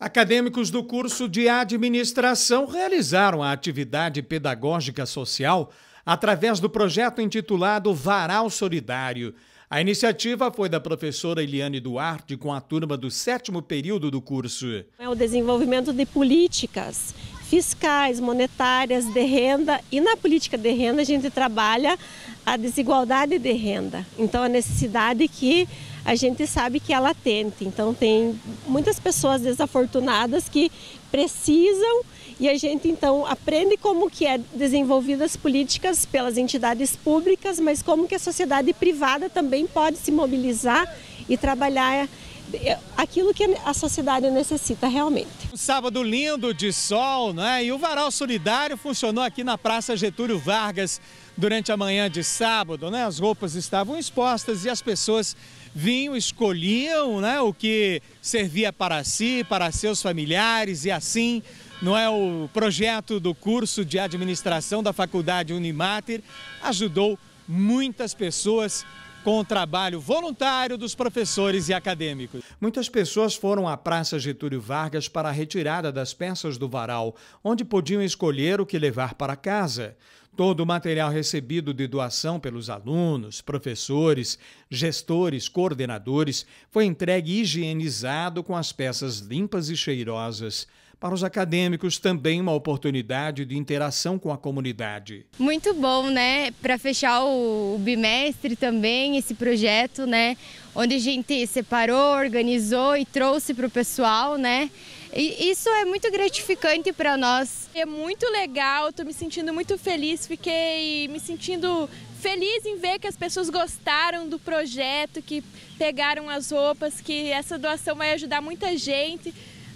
Acadêmicos do curso de administração realizaram a atividade pedagógica social através do projeto intitulado Varal Solidário. A iniciativa foi da professora Eliane Duarte com a turma do sétimo período do curso. É o desenvolvimento de políticas fiscais, monetárias, de renda. E na política de renda a gente trabalha a desigualdade de renda. Então a necessidade que a gente sabe que ela é atente. Então tem muitas pessoas desafortunadas que precisam e a gente então aprende como que é desenvolvidas políticas pelas entidades públicas, mas como que a sociedade privada também pode se mobilizar e trabalhar é aquilo que a sociedade necessita realmente. Um sábado lindo de sol, né? E o Varal Solidário funcionou aqui na Praça Getúlio Vargas durante a manhã de sábado, né? As roupas estavam expostas e as pessoas vinham, escolhiam, né, o que servia para si, para seus familiares e assim não é o projeto do curso de administração da Faculdade Unimater ajudou muitas pessoas com o trabalho voluntário dos professores e acadêmicos. Muitas pessoas foram à Praça Getúlio Vargas para a retirada das peças do varal, onde podiam escolher o que levar para casa. Todo o material recebido de doação pelos alunos, professores, gestores, coordenadores foi entregue higienizado com as peças limpas e cheirosas para os acadêmicos também uma oportunidade de interação com a comunidade. Muito bom, né? Para fechar o, o bimestre também esse projeto, né? Onde a gente separou, organizou e trouxe para o pessoal, né? E isso é muito gratificante para nós. É muito legal, estou me sentindo muito feliz, fiquei me sentindo feliz em ver que as pessoas gostaram do projeto, que pegaram as roupas, que essa doação vai ajudar muita gente.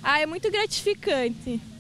Ah, é muito gratificante.